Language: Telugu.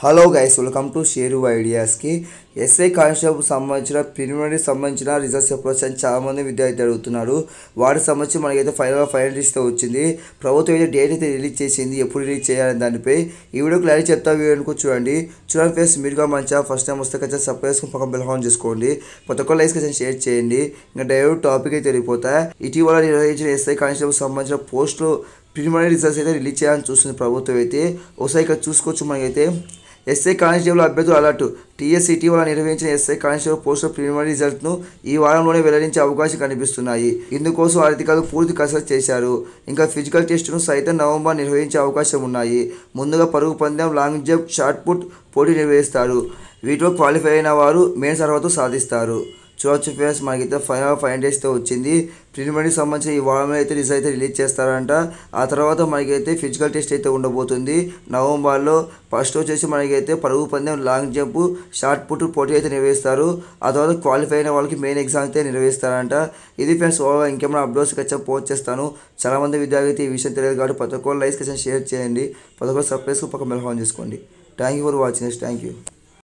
హలో గైస్ వెల్కమ్ టు షేరు ఐడియాస్కి ఎస్ఐ కానిస్టేబుల్ సంబంధించిన ప్రిలిమినరీ సంబంధించిన రిజల్ట్స్ ఎప్పుడు వచ్చాయని చాలామంది విద్యార్థి అడుగుతున్నారు వాటి సంబంధించి మనకైతే ఫైనల్ ఫైనల్ లిస్ట్ వచ్చింది ప్రభుత్వం అయితే డేట్ అయితే రిలీజ్ చేసింది ఎప్పుడు రిలీజ్ చేయాలని దానిపై ఈ వీడియో క్లారిటీ చెప్తా వీడియో చూడండి చూడండి ఫేస్ మీరుగా మంచిగా ఫస్ట్ టైం వస్తే కదా సబ్స్క్రైబ్ చేసుకుని పక్కన బిల్హాన్ చేసుకోండి ప్రతి ఒక్క లైఫ్ కదా షేర్ చేయండి ఇంకా డైరెక్ట్ టాపిక్ అయితే వెళ్ళిపోతాయి ఇటీవల నిర్వహించిన ఎస్ఐ కానిస్టేబుల్ సంబంధించిన పోస్టులు ప్రిలిమినరీ రిజల్ట్స్ అయితే రిలీజ్ చేయాలని చూస్తుంది ప్రభుత్వం అయితే ఒకసారి ఇక్కడ చూసుకోవచ్చు మనకైతే ఎస్ఐ కానిస్టేబుల్ అభ్యర్థులు అలర్ట్ టీఎస్ ఇటీవల నిర్వహించిన ఎస్ఐ కానిస్టేబుల్ పోస్టుల ప్రిలిమినరీ రిజల్ట్ను ఈ వారంలోనే వెల్లడించే అవకాశం కనిపిస్తున్నాయి ఇందుకోసం అధికారులు పూర్తి కసరత్ చేశారు ఇంకా ఫిజికల్ టెస్టును సైతం నవంబర్ నిర్వహించే అవకాశం ఉన్నాయి ముందుగా పరుగు పందెం లాంగ్ జంప్ షార్ట్ పుట్ పోటీ నిర్వహిస్తారు వీటిలో క్వాలిఫై అయిన వారు మెయిన్ సర్వతో సాధిస్తారు చూడొచ్చు ఫ్రెండ్స్ మనకైతే ఫైవ్ ఫైవ్ డేస్ అయితే వచ్చింది ప్రిలిమినరీ సంబంధించి ఈ వారం అయితే రిజల్ట్ అయితే రిలీజ్ చేస్తారంట ఆ తర్వాత మనకైతే ఫిజికల్ టెస్ట్ అయితే ఉండబోతుంది నవంబర్లో ఫస్ట్ వచ్చేసి మనకైతే పరుగు పందెం లాంగ్ జంప్ షార్ట్ పుట్ పోటీ అయితే నిర్వహిస్తారు ఆ తర్వాత క్వాలిఫై అయిన వాళ్ళకి మెయిన్ ఎగ్జామ్ అయితే నిర్వహిస్తారంట ఇది ఫ్రెండ్స్ ఓవర్ ఇంకేమైనా అప్డేట్స్ ఖచ్చితంగా పోస్ట్ చేస్తాను చాలామంది విద్యార్థి ఈ విషయం తెలియదు కాబట్టి ప్రతి ఒక్కరు లైక్స్ ఖచ్చితంగా షేర్ చేయండి ప్రతి ఒక్కరు సబ్స్క్రైబ్స్ పక్క మెల్హాన్ చేసుకోండి thank you for watching thank you